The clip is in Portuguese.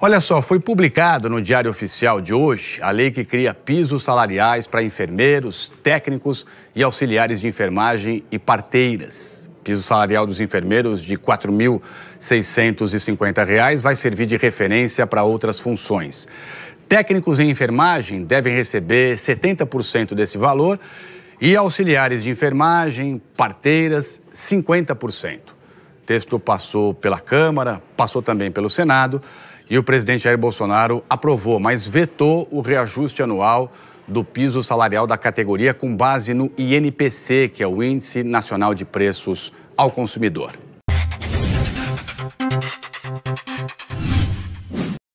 Olha só, foi publicado no Diário Oficial de hoje a lei que cria pisos salariais para enfermeiros, técnicos e auxiliares de enfermagem e parteiras. Piso salarial dos enfermeiros de R$ 4.650 vai servir de referência para outras funções. Técnicos em enfermagem devem receber 70% desse valor e auxiliares de enfermagem, parteiras, 50% texto passou pela Câmara, passou também pelo Senado e o presidente Jair Bolsonaro aprovou, mas vetou o reajuste anual do piso salarial da categoria com base no INPC, que é o Índice Nacional de Preços ao Consumidor.